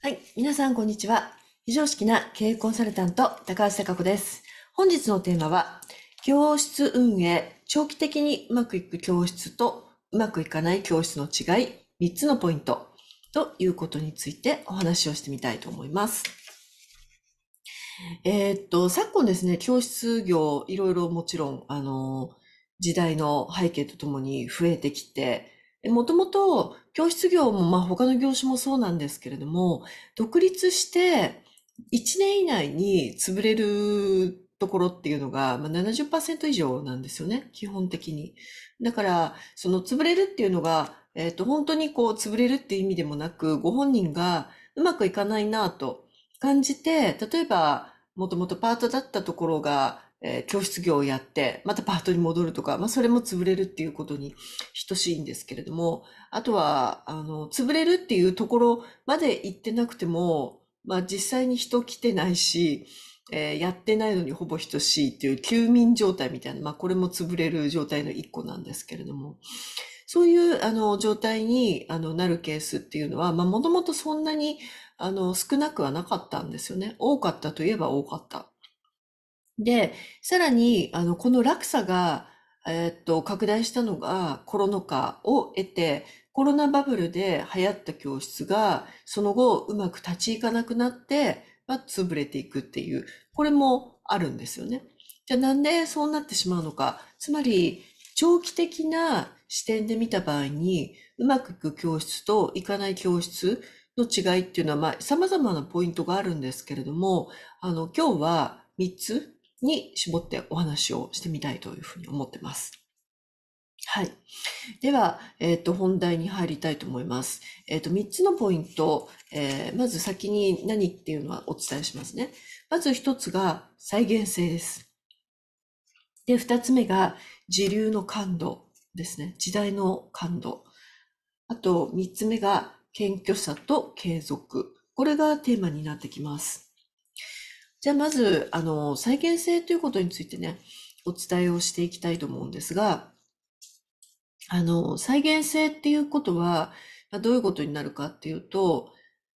はい。皆さん、こんにちは。非常識な経営コンサルタント、高橋貴子です。本日のテーマは、教室運営、長期的にうまくいく教室とうまくいかない教室の違い、3つのポイントということについてお話をしてみたいと思います。えー、っと、昨今ですね、教室業、いろいろもちろん、あの、時代の背景とともに増えてきて、もともと教室業も、まあ、他の業種もそうなんですけれども、独立して1年以内に潰れるところっていうのが、まあ70、以上なんですよね、基本的に。だから、その潰れるっていうのが、えっ、ー、と、本当にこう潰れるっていう意味でもなく、ご本人がうまくいかないなと感じて、例えば、もともとパートだったところが、えー、教室業をやって、またパートに戻るとか、まあ、それも潰れるっていうことに等しいんですけれども、あとは、あの、潰れるっていうところまで行ってなくても、まあ、実際に人来てないし、えー、やってないのにほぼ等しいっていう休眠状態みたいな、まあ、これも潰れる状態の一個なんですけれども、そういうあの状態にあのなるケースっていうのは、まあ、もともとそんなにあの少なくはなかったんですよね。多かったといえば多かったで、さらに、あの、この落差が、えーっと、拡大したのがコロナ禍を得て、コロナバブルで流行った教室が、その後うまく立ち行かなくなって、まあ、潰れていくっていう、これもあるんですよね。じゃあなんでそうなってしまうのか。つまり、長期的な視点で見た場合に、うまくいく教室と行かない教室の違いっていうのは、まあ、様々なポイントがあるんですけれども、あの、今日は3つに絞ってお話をしてみたいというふうに思ってます。はい。では、えっ、ー、と、本題に入りたいと思います。えっ、ー、と、3つのポイント、えー、まず先に何っていうのはお伝えしますね。まず1つが再現性です。で、2つ目が時流の感度ですね。時代の感度。あと、3つ目が謙虚さと継続。これがテーマになってきます。じゃあまず、あの、再現性ということについてね、お伝えをしていきたいと思うんですが、あの、再現性っていうことは、どういうことになるかっていうと、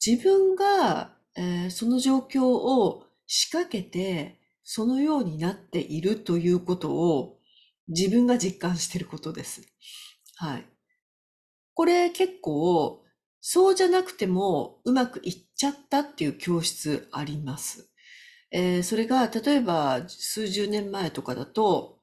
自分が、えー、その状況を仕掛けて、そのようになっているということを、自分が実感していることです。はい。これ結構、そうじゃなくてもうまくいっちゃったっていう教室あります。えー、それが例えば数十年前とかだと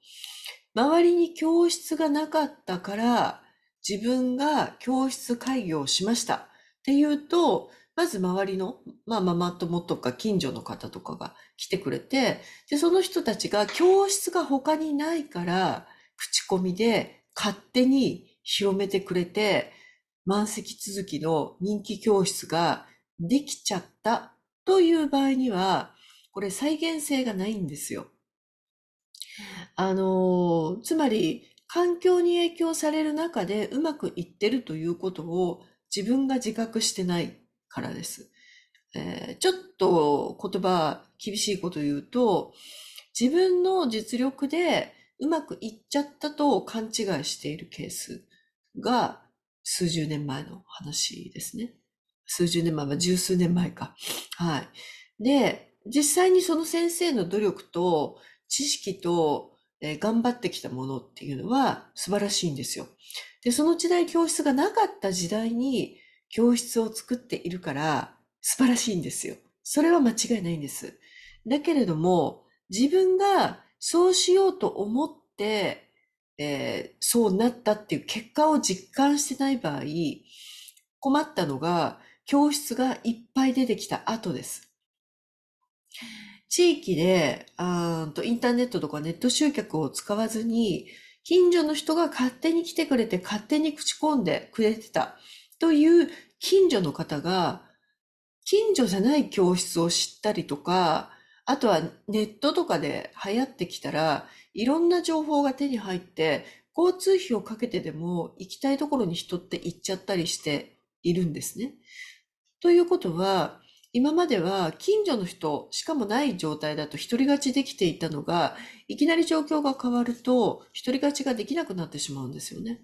周りに教室がなかったから自分が教室開業しましたっていうとまず周りの、まあ、ママ友とか近所の方とかが来てくれてでその人たちが教室が他にないから口コミで勝手に広めてくれて満席続きの人気教室ができちゃったという場合にはこれ再現性がないんですよ。あの、つまり、環境に影響される中でうまくいってるということを自分が自覚してないからです。えー、ちょっと言葉厳しいこと言うと、自分の実力でうまくいっちゃったと勘違いしているケースが数十年前の話ですね。数十年前は十数年前か。はい。で、実際にその先生の努力と知識と、えー、頑張ってきたものっていうのは素晴らしいんですよ。で、その時代教室がなかった時代に教室を作っているから素晴らしいんですよ。それは間違いないんです。だけれども、自分がそうしようと思って、えー、そうなったっていう結果を実感してない場合、困ったのが教室がいっぱい出てきた後です。地域で、インターネットとかネット集客を使わずに、近所の人が勝手に来てくれて勝手に口コんでくれてたという近所の方が、近所じゃない教室を知ったりとか、あとはネットとかで流行ってきたら、いろんな情報が手に入って、交通費をかけてでも行きたいところに人って行っちゃったりしているんですね。ということは、今までは近所の人しかもない状態だと独り勝ちできていたのが、いきなり状況が変わると独り勝ちができなくなってしまうんですよね。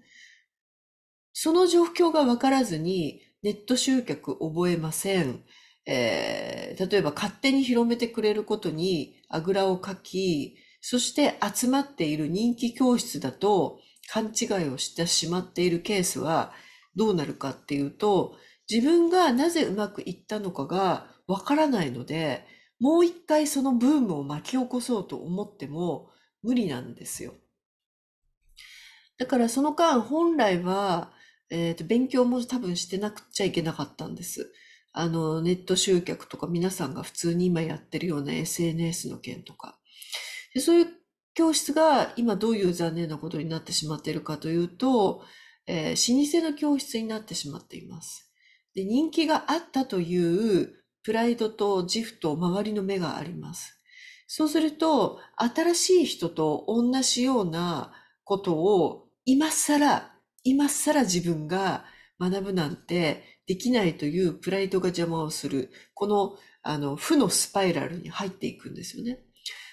その状況がわからずにネット集客覚えません。えー、例えば勝手に広めてくれることにあぐらをかき、そして集まっている人気教室だと勘違いをしてしまっているケースはどうなるかっていうと、自分がなぜうまくいったのかがわからないので、もう一回そのブームを巻き起こそうと思っても無理なんですよ。だからその間本来は、えっ、ー、と、勉強も多分してなくちゃいけなかったんです。あの、ネット集客とか皆さんが普通に今やってるような SNS の件とか。でそういう教室が今どういう残念なことになってしまっているかというと、えー、老舗の教室になってしまっています。で人気があったというプライドと自負と周りの目があります。そうすると、新しい人と同じようなことを今更、今更自分が学ぶなんてできないというプライドが邪魔をする。この、あの、負のスパイラルに入っていくんですよね。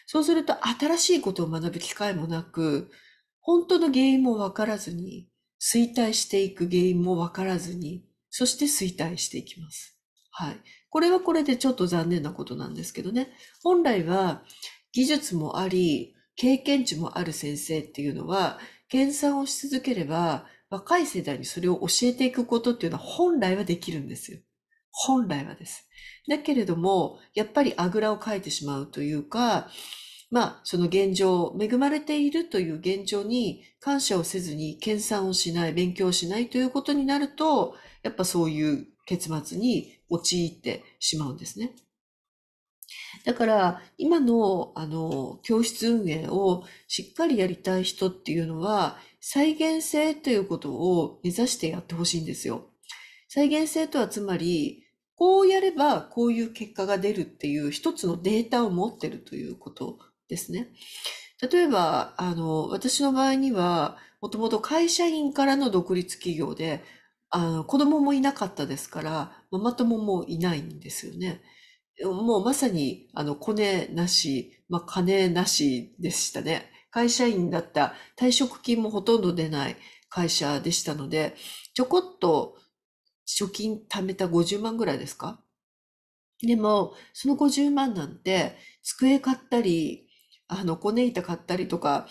そうすると、新しいことを学ぶ機会もなく、本当の原因もわからずに、衰退していく原因もわからずに、そして衰退していきます。はい。これはこれでちょっと残念なことなんですけどね。本来は技術もあり、経験値もある先生っていうのは、研鑽をし続ければ、若い世代にそれを教えていくことっていうのは本来はできるんですよ。本来はです。だけれども、やっぱりあぐらをかいてしまうというか、まあ、その現状、恵まれているという現状に感謝をせずに、研鑽をしない、勉強しないということになると、やっぱそういう結末に陥ってしまうんですね。だから、今の、あの、教室運営をしっかりやりたい人っていうのは、再現性ということを目指してやってほしいんですよ。再現性とはつまり、こうやればこういう結果が出るっていう一つのデータを持ってるということですね。例えば、あの、私の場合には、もともと会社員からの独立企業で、あの、子供もいなかったですから、ママ友もいないんですよね。もうまさに、あの、コネなし、まあ、金なしでしたね。会社員だった退職金もほとんど出ない会社でしたので、ちょこっと貯金貯めた50万ぐらいですかでも、その50万なんて、机買ったり、あの、コネ板買ったりとか、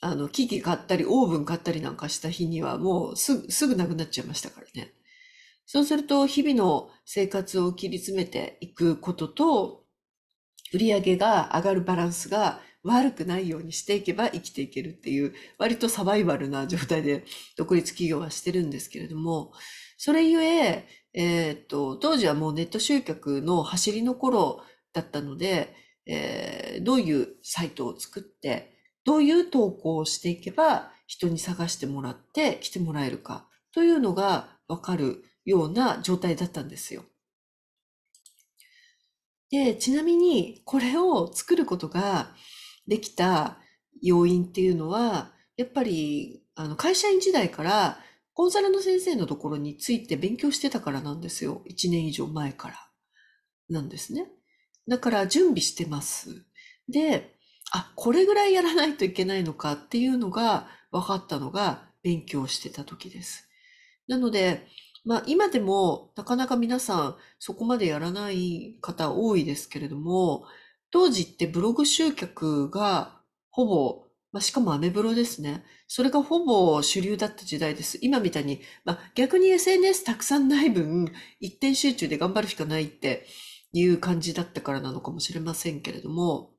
あの、機器買ったり、オーブン買ったりなんかした日には、もうすぐ、すぐなくなっちゃいましたからね。そうすると、日々の生活を切り詰めていくことと、売り上げが上がるバランスが悪くないようにしていけば生きていけるっていう、割とサバイバルな状態で独立企業はしてるんですけれども、それゆえ、えー、っと、当時はもうネット集客の走りの頃だったので、えー、どういうサイトを作って、どういう投稿をしていけば人に探してもらって来てもらえるかというのがわかるような状態だったんですよ。で、ちなみにこれを作ることができた要因っていうのは、やっぱりあの会社員時代からコンサルの先生のところについて勉強してたからなんですよ。1年以上前からなんですね。だから準備してます。で、あ、これぐらいやらないといけないのかっていうのが分かったのが勉強してた時です。なので、まあ今でもなかなか皆さんそこまでやらない方多いですけれども、当時ってブログ集客がほぼ、まあ、しかもアメブロですね。それがほぼ主流だった時代です。今みたいに、まあ逆に SNS たくさんない分、一点集中で頑張るしかないっていう感じだったからなのかもしれませんけれども、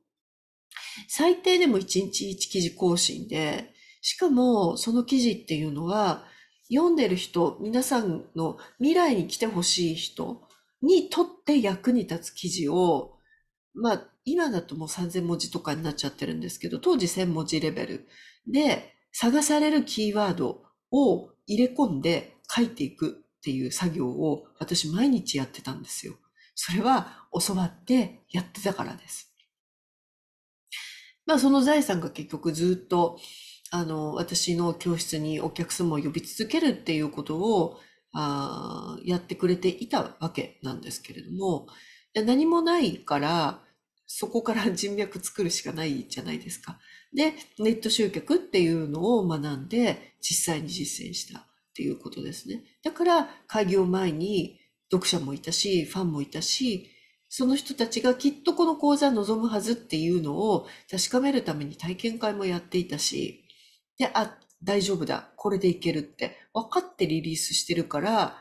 最低でも1日1記事更新で、しかもその記事っていうのは、読んでる人、皆さんの未来に来てほしい人にとって役に立つ記事を、まあ、今だともう3000文字とかになっちゃってるんですけど、当時1000文字レベルで探されるキーワードを入れ込んで書いていくっていう作業を私毎日やってたんですよ。それは教わってやってたからです。まあ、その財産が結局ずっと、あの、私の教室にお客様を呼び続けるっていうことを、あやってくれていたわけなんですけれども、何もないから、そこから人脈作るしかないじゃないですか。で、ネット集客っていうのを学んで、実際に実践したっていうことですね。だから、開業前に読者もいたし、ファンもいたし、その人たちがきっとこの講座望むはずっていうのを確かめるために体験会もやっていたし、で、あ、大丈夫だ、これでいけるって分かってリリースしてるから、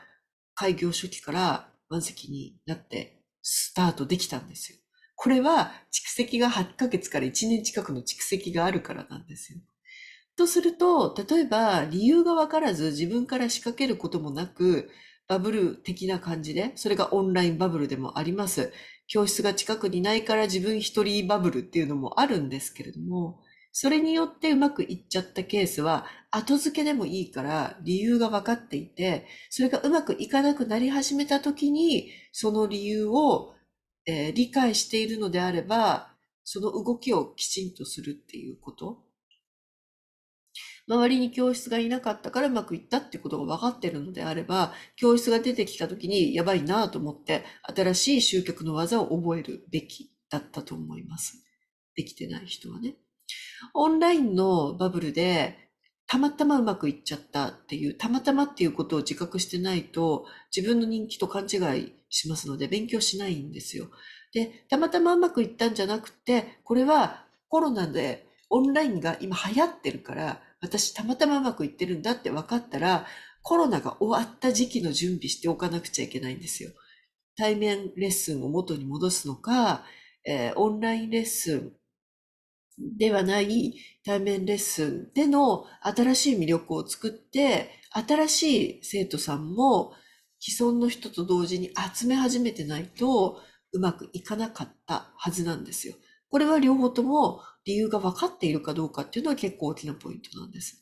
開業初期から満席になってスタートできたんですよ。これは蓄積が8ヶ月から1年近くの蓄積があるからなんですよ。とすると、例えば理由がわからず自分から仕掛けることもなく、バブル的な感じで、それがオンラインバブルでもあります。教室が近くにないから自分一人バブルっていうのもあるんですけれども、それによってうまくいっちゃったケースは、後付けでもいいから理由が分かっていて、それがうまくいかなくなり始めた時に、その理由を、えー、理解しているのであれば、その動きをきちんとするっていうこと周りに教室がいなかったからうまくいったってことが分かってるのであれば、教室が出てきた時にやばいなと思って、新しい集客の技を覚えるべきだったと思います。できてない人はね。オンラインのバブルで、たまたまうまくいっちゃったっていう、たまたまっていうことを自覚してないと、自分の人気と勘違いしますので、勉強しないんですよ。で、たまたまうまくいったんじゃなくて、これはコロナでオンラインが今流行ってるから、私たまたまうまくいってるんだって分かったら、コロナが終わった時期の準備しておかなくちゃいけないんですよ。対面レッスンを元に戻すのか、えー、オンラインレッスンではない対面レッスンでの新しい魅力を作って、新しい生徒さんも既存の人と同時に集め始めてないとうまくいかなかったはずなんですよ。これは両方とも理由が分かっているかどうかっていうのは結構大きなポイントなんです。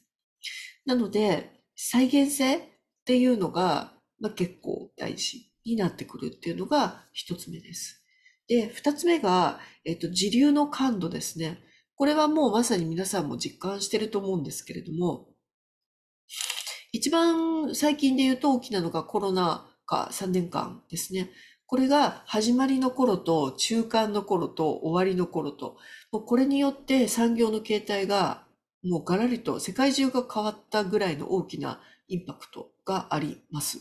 なので、再現性っていうのが、まあ、結構大事になってくるっていうのが一つ目です。で、二つ目が、えっと、自流の感度ですね。これはもうまさに皆さんも実感してると思うんですけれども、一番最近で言うと大きなのがコロナ禍3年間ですね。これが始まりの頃と中間の頃と終わりの頃と、これによって産業の形態がもうガラリと世界中が変わったぐらいの大きなインパクトがあります。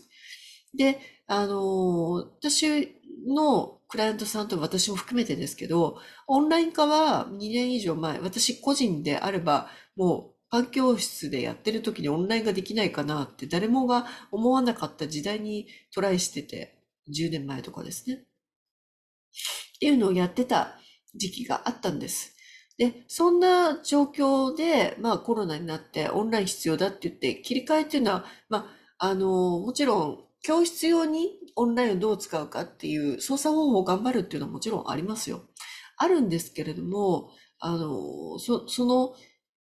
で、あの、私のクライアントさんと私も含めてですけど、オンライン化は2年以上前、私個人であればもう環境室でやってる時にオンラインができないかなって誰もが思わなかった時代にトライしてて、10年前とかですね。っていうのをやってた時期があったんです。で、そんな状況で、まあコロナになってオンライン必要だって言って切り替えっていうのは、まあ、あの、もちろん教室用にオンラインをどう使うかっていう操作方法を頑張るっていうのはもちろんありますよ。あるんですけれども、あの、そ、その、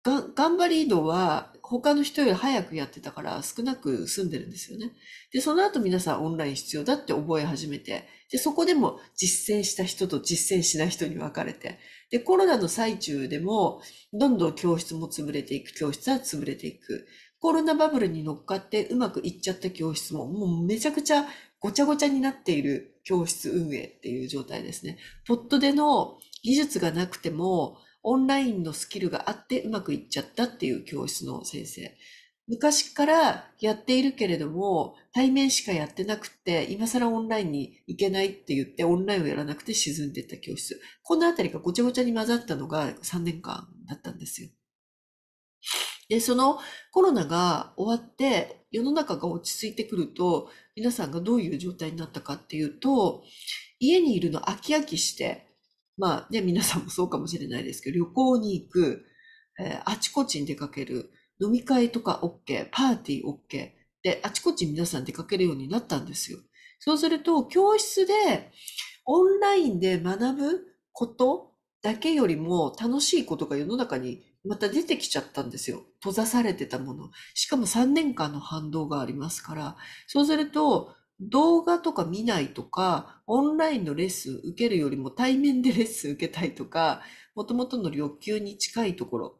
が、頑張り度は他の人より早くやってたから少なく済んでるんですよね。で、その後皆さんオンライン必要だって覚え始めて、で、そこでも実践した人と実践しない人に分かれて、で、コロナの最中でも、どんどん教室も潰れていく、教室は潰れていく。コロナバブルに乗っかってうまくいっちゃった教室も、もうめちゃくちゃごちゃごちゃになっている教室運営っていう状態ですね。ポットでの技術がなくても、オンラインのスキルがあってうまくいっちゃったっていう教室の先生。昔からやっているけれども、対面しかやってなくて、今更オンラインに行けないって言って、オンラインをやらなくて沈んでった教室。このあたりがごちゃごちゃに混ざったのが3年間だったんですよ。で、そのコロナが終わって、世の中が落ち着いてくると、皆さんがどういう状態になったかっていうと、家にいるの飽き飽きして、まあね、皆さんもそうかもしれないですけど、旅行に行く、えー、あちこちに出かける、飲み会とか OK、パーティー OK、で、あちこち皆さん出かけるようになったんですよ。そうすると、教室で、オンラインで学ぶことだけよりも楽しいことが世の中にまた出てきちゃったんですよ。閉ざされてたもの。しかも3年間の反動がありますから、そうすると、動画とか見ないとか、オンラインのレッスン受けるよりも対面でレッスン受けたいとか、もともとの欲求に近いところ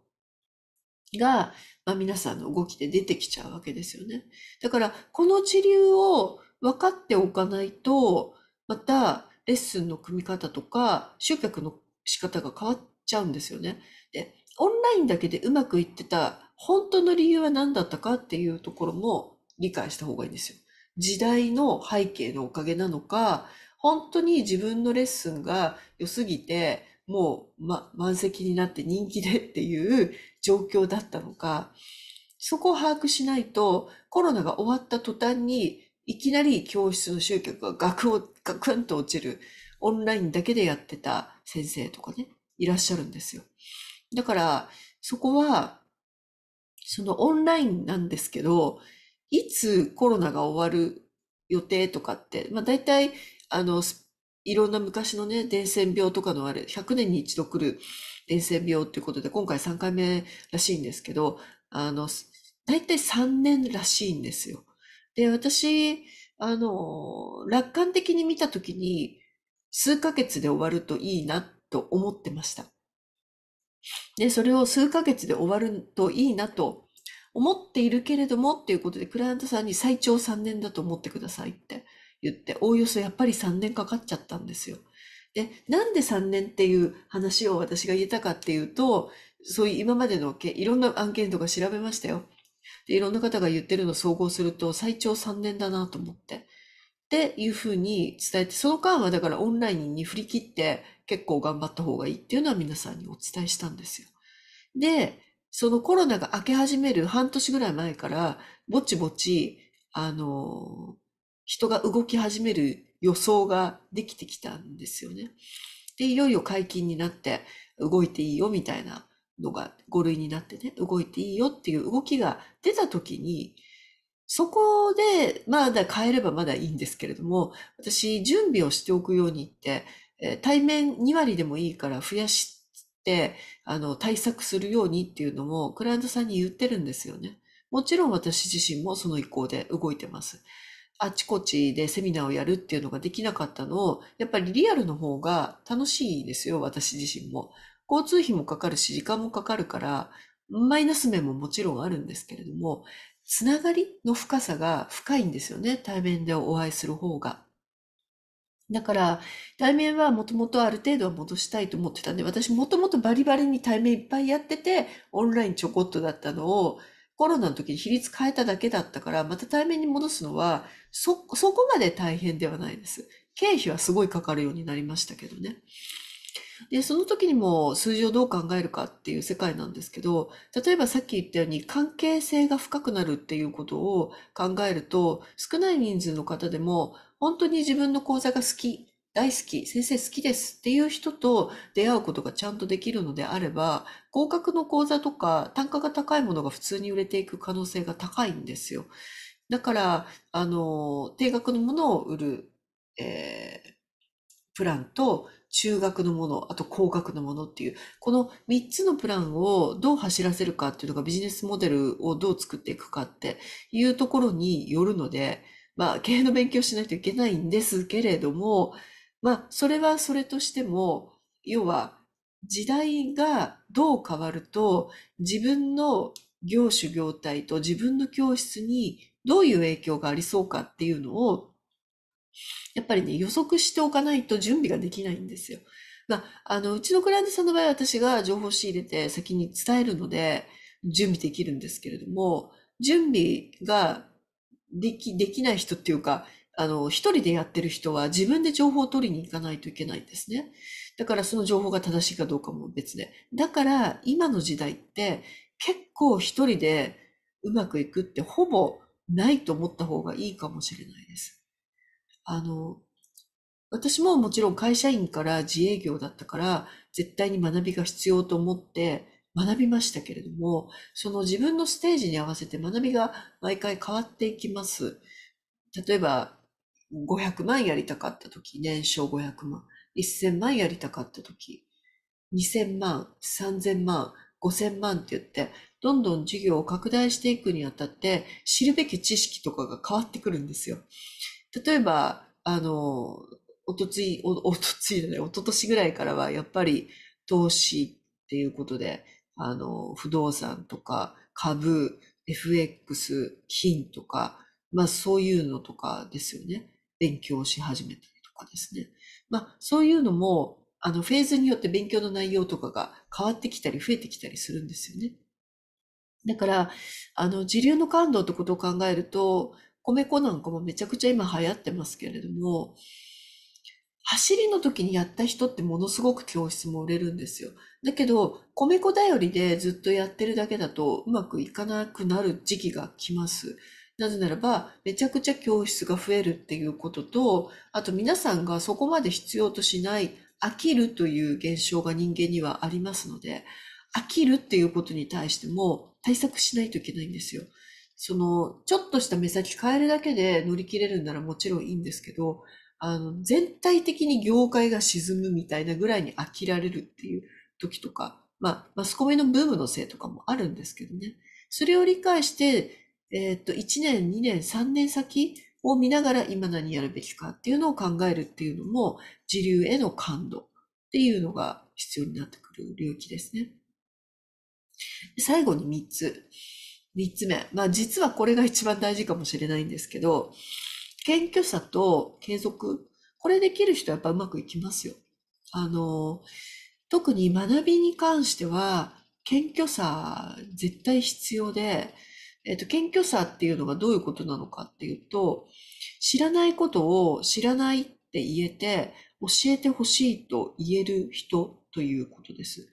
が、まあ、皆さんの動きで出てきちゃうわけですよね。だから、この治療を分かっておかないと、またレッスンの組み方とか、集客の仕方が変わっちゃうんですよね。で、オンラインだけでうまくいってた本当の理由は何だったかっていうところも理解した方がいいんですよ。時代の背景のおかげなのか、本当に自分のレッスンが良すぎて、もう、ま、満席になって人気でっていう 状況だったのか、そこを把握しないと、コロナが終わった途端に、いきなり教室の集客がガクを、ガクンと落ちる、オンラインだけでやってた先生とかね、いらっしゃるんですよ。だから、そこは、そのオンラインなんですけど、いつコロナが終わる予定とかって、まあ、大体、あの、いろんな昔のね、伝染病とかのあれ、100年に一度来る伝染病っていうことで、今回3回目らしいんですけど、あの、大体3年らしいんですよ。で、私、あの、楽観的に見たときに、数ヶ月で終わるといいなと思ってました。で、それを数ヶ月で終わるといいなと思っているけれどもっていうことで、クライアントさんに最長3年だと思ってくださいって言って、おおよそやっぱり3年かかっちゃったんですよ。で、なんで3年っていう話を私が言えたかっていうと、そういう今までのいろんな案件とか調べましたよ。で、いろんな方が言ってるのを総合すると、最長3年だなと思って。っていうふうに伝えて、その間はだからオンラインに振り切って結構頑張った方がいいっていうのは皆さんにお伝えしたんですよ。で、そのコロナが明け始める半年ぐらい前から、ぼちぼち、あの、人が動き始める予想ができてきたんですよね。で、いよいよ解禁になって、動いていいよみたいなのが5類になってね、動いていいよっていう動きが出た時に、そこで、まだ変えればまだいいんですけれども、私、準備をしておくようにって、対面2割でもいいから増やして、、あの、対策するようにっていうのも、クライアントさんに言ってるんですよね。もちろん私自身もその意向で動いてます。あちこちでセミナーをやるっていうのができなかったのを、やっぱりリアルの方が楽しいですよ、私自身も。交通費もかかるし、時間もかかるから、マイナス面ももちろんあるんですけれども、つながりの深さが深いんですよね、対面でお会いする方が。だから、対面はもともとある程度は戻したいと思ってたんで、私もともとバリバリに対面いっぱいやってて、オンラインちょこっとだったのを、コロナの時に比率変えただけだったから、また対面に戻すのは、そ、そこまで大変ではないです。経費はすごいかかるようになりましたけどね。で、その時にも数字をどう考えるかっていう世界なんですけど、例えばさっき言ったように関係性が深くなるっていうことを考えると、少ない人数の方でも、本当に自分の講座が好き、大好き、先生好きですっていう人と出会うことがちゃんとできるのであれば、合格の講座とか単価が高いものが普通に売れていく可能性が高いんですよ。だから、あの、定額のものを売る、えー、プランと中学のもの、あと高額のものっていう、この3つのプランをどう走らせるかっていうのがビジネスモデルをどう作っていくかっていうところによるので、まあ、経営の勉強しないといけないんですけれども、まあ、それはそれとしても、要は、時代がどう変わると、自分の業種業態と自分の教室にどういう影響がありそうかっていうのをやっぱりね、予測しておかないと準備ができないんですよ。まあ、あの、うちのクライアントさんの場合は私が情報仕入れて先に伝えるので、準備できるんですけれども、準備ができ、できない人っていうか、あの、一人でやってる人は自分で情報を取りに行かないといけないんですね。だからその情報が正しいかどうかも別で。だから今の時代って結構一人でうまくいくってほぼないと思った方がいいかもしれないです。あの、私ももちろん会社員から自営業だったから、絶対に学びが必要と思って学びましたけれども、その自分のステージに合わせて学びが毎回変わっていきます。例えば、500万やりたかった時、年商500万。1000万やりたかった時、2000万、3000万、5000万って言って、どんどん事業を拡大していくにあたって、知るべき知識とかが変わってくるんですよ。例えば、あの、おとつい、お、おとついじゃない、おととしぐらいからは、やっぱり投資っていうことで、あの、不動産とか株、FX、金とか、まあそういうのとかですよね。勉強し始めたりとかですね。まあそういうのも、あのフェーズによって勉強の内容とかが変わってきたり増えてきたりするんですよね。だから、あの、時流の感度ってことを考えると、米粉なんかもめちゃくちゃ今流行ってますけれども、走りの時にやった人ってものすごく教室も売れるんですよ。だけど、米粉頼りでずっとやってるだけだとうまくいかなくなる時期が来ます。なぜならば、めちゃくちゃ教室が増えるっていうことと、あと皆さんがそこまで必要としない飽きるという現象が人間にはありますので、飽きるっていうことに対しても対策しないといけないんですよ。その、ちょっとした目先変えるだけで乗り切れるんならもちろんいいんですけど、あの、全体的に業界が沈むみたいなぐらいに飽きられるっていう時とか、まあ、マスコミのブームのせいとかもあるんですけどね。それを理解して、えー、っと、1年、2年、3年先を見ながら今何やるべきかっていうのを考えるっていうのも、自流への感度っていうのが必要になってくる領域ですね。最後に3つ。三つ目。まあ実はこれが一番大事かもしれないんですけど、謙虚さと継続。これできる人はやっぱうまくいきますよ。あの、特に学びに関しては、謙虚さ絶対必要で、えっと、謙虚さっていうのがどういうことなのかっていうと、知らないことを知らないって言えて、教えてほしいと言える人ということです。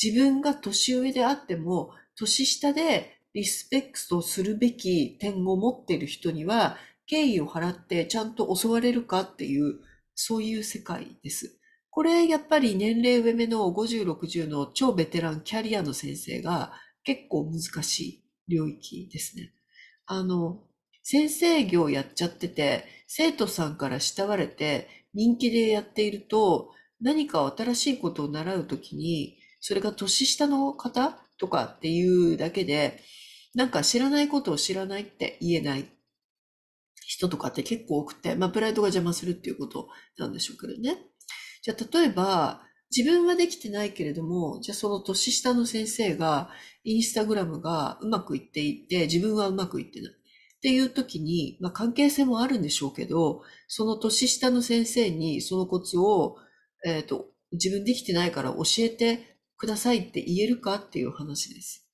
自分が年上であっても、年下でリスペクトするべき点を持ってる人には、敬意を払ってちゃんと襲われるかっていう、そういう世界です。これ、やっぱり年齢上目の50、60の超ベテランキャリアの先生が結構難しい領域ですね。あの、先生業やっちゃってて、生徒さんから慕われて人気でやっていると、何か新しいことを習うときに、それが年下の方とかっていうだけで、なんか知らないことを知らないって言えない人とかって結構多くて、まあ、プライドが邪魔するっていうことなんでしょうけどね。じゃあ、例えば、自分はできてないけれども、じゃあその年下の先生が、インスタグラムがうまくいっていて、自分はうまくいってない。っていう時に、まあ、関係性もあるんでしょうけど、その年下の先生にそのコツを、えっ、ー、と、自分できてないから教えてくださいって言えるかっていう話です。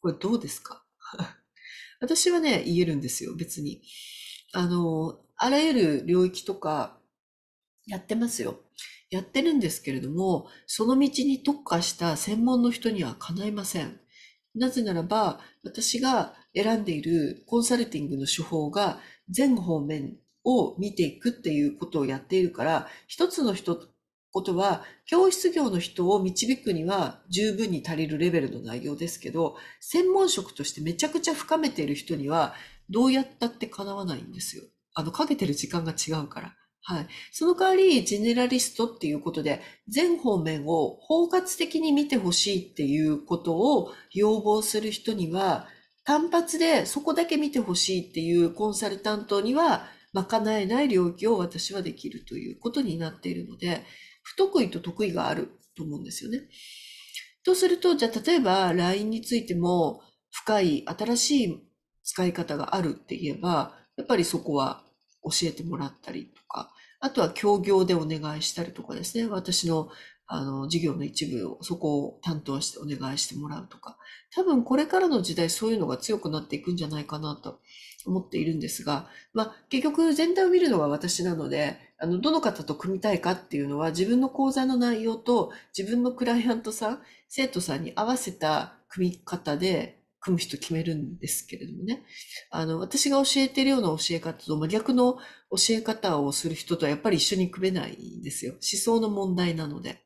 これどうですか私はね、言えるんですよ、別に。あの、あらゆる領域とか、やってますよ。やってるんですけれども、その道に特化した専門の人には叶いません。なぜならば、私が選んでいるコンサルティングの手法が全方面を見ていくっていうことをやっているから、一つの人ことは、教室業の人を導くには十分に足りるレベルの内容ですけど、専門職としてめちゃくちゃ深めている人には、どうやったって叶わないんですよ。あの、かけてる時間が違うから。はい。その代わり、ジェネラリストっていうことで、全方面を包括的に見てほしいっていうことを要望する人には、単発でそこだけ見てほしいっていうコンサルタントには、賄えない領域を私はできるということになっているので、不得意と得意があると思うんですよね。とすると、じゃあ例えば LINE についても深い新しい使い方があるって言えば、やっぱりそこは教えてもらったりとか、あとは協業でお願いしたりとかですね、私のあの事業の一部をそこを担当してお願いしてもらうとか、多分これからの時代そういうのが強くなっていくんじゃないかなと思っているんですが、まあ、結局全体を見るのは私なので、あの、どの方と組みたいかっていうのは自分の講座の内容と自分のクライアントさん、生徒さんに合わせた組み方で組む人決めるんですけれどもね。あの、私が教えてるような教え方と逆の教え方をする人とはやっぱり一緒に組めないんですよ。思想の問題なので。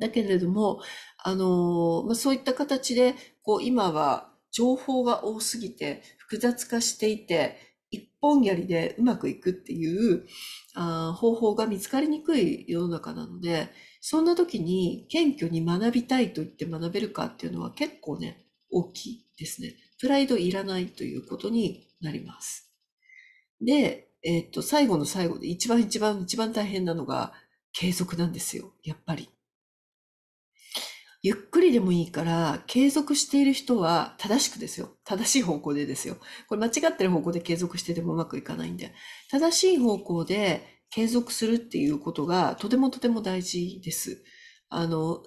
だけれども、あの、まあ、そういった形で、こう、今は情報が多すぎて、複雑化していて、一本槍でうまくいくっていうあ方法が見つかりにくい世の中なので、そんな時に謙虚に学びたいと言って学べるかっていうのは結構ね、大きいですね。プライドいらないということになります。で、えー、っと、最後の最後で一番一番一番大変なのが継続なんですよ。やっぱり。ゆっくりでもいいから、継続している人は正しくですよ。正しい方向でですよ。これ間違ってる方向で継続しててもうまくいかないんで、正しい方向で継続するっていうことがとてもとても大事です。あの、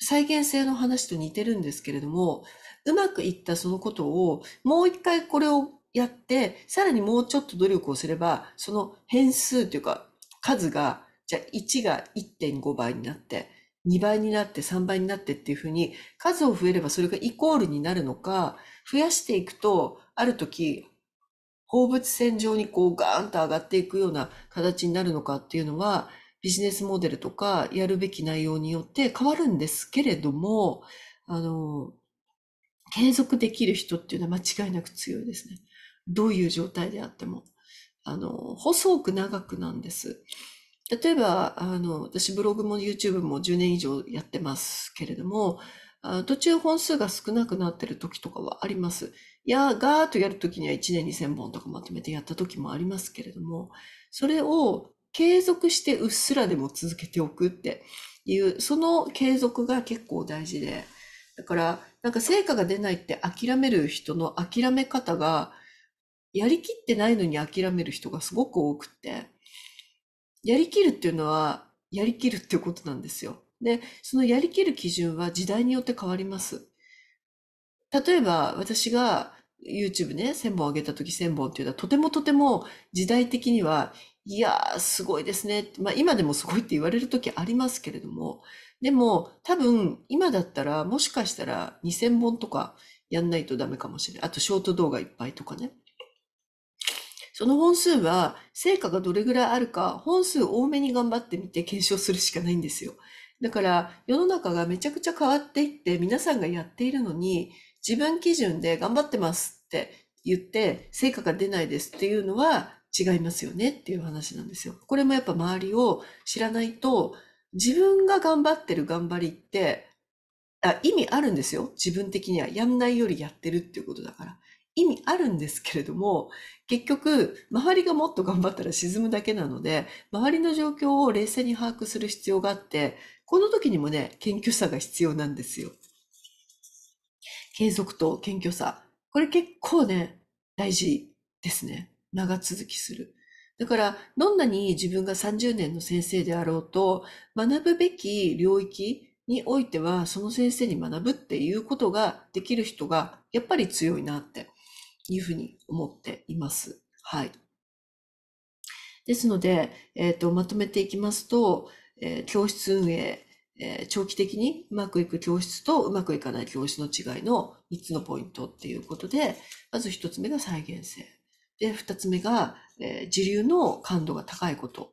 再現性の話と似てるんですけれども、うまくいったそのことを、もう一回これをやって、さらにもうちょっと努力をすれば、その変数というか、数が、じゃあ1が1.5倍になって、2倍になって3倍になってっていうふうに、数を増えればそれがイコールになるのか、増やしていくと、ある時、放物線上にこうガーンと上がっていくような形になるのかっていうのは、ビジネスモデルとかやるべき内容によって変わるんですけれども、あの、継続できる人っていうのは間違いなく強いですね。どういう状態であっても。あの、細く長くなんです。例えば、あの、私ブログも YouTube も10年以上やってますけれども、途中本数が少なくなってる時とかはあります。いや、ガーッとやる時には1年2000本とかまとめてやった時もありますけれども、それを継続してうっすらでも続けておくっていう、その継続が結構大事で、だから、なんか成果が出ないって諦める人の諦め方が、やりきってないのに諦める人がすごく多くって、やりきるっていうのは、やりきるっていうことなんですよ。で、そのやりきる基準は時代によって変わります。例えば、私が YouTube ね、1000本上げた時1000本っていうのは、とてもとても時代的には、いやー、すごいですね。まあ、今でもすごいって言われる時ありますけれども、でも、多分、今だったら、もしかしたら2000本とかやんないとダメかもしれない。あと、ショート動画いっぱいとかね。その本数は成果がどれぐらいあるか、本数多めに頑張ってみて検証するしかないんですよ。だから世の中がめちゃくちゃ変わっていって皆さんがやっているのに自分基準で頑張ってますって言って成果が出ないですっていうのは違いますよねっていう話なんですよ。これもやっぱ周りを知らないと自分が頑張ってる頑張りってあ意味あるんですよ。自分的には。やんないよりやってるっていうことだから。意味あるんですけれども、結局、周りがもっと頑張ったら沈むだけなので、周りの状況を冷静に把握する必要があって、この時にもね、謙虚さが必要なんですよ。継続と謙虚さ。これ結構ね、大事ですね。長続きする。だから、どんなに自分が30年の先生であろうと、学ぶべき領域においては、その先生に学ぶっていうことができる人が、やっぱり強いなっていうふうに思っています。はい。ですので、えっ、ー、と、まとめていきますと、えー、教室運営、えー、長期的にうまくいく教室とうまくいかない教室の違いの3つのポイントっていうことで、まず1つ目が再現性。で、2つ目が、えー、自流の感度が高いこと。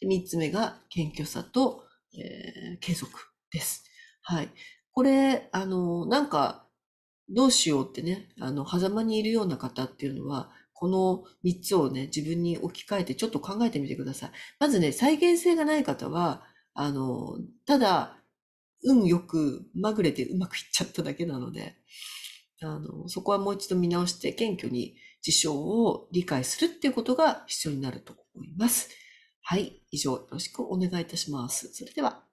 で3つ目が謙虚さと、えー、継続です。はい。これ、あの、なんか、どうしようってね、あの、狭間にいるような方っていうのは、この3つをね、自分に置き換えてちょっと考えてみてください。まずね、再現性がない方は、あの、ただ、運よくまぐれてうまくいっちゃっただけなので、あの、そこはもう一度見直して謙虚に事象を理解するっていうことが必要になると思います。はい。以上、よろしくお願いいたします。それでは。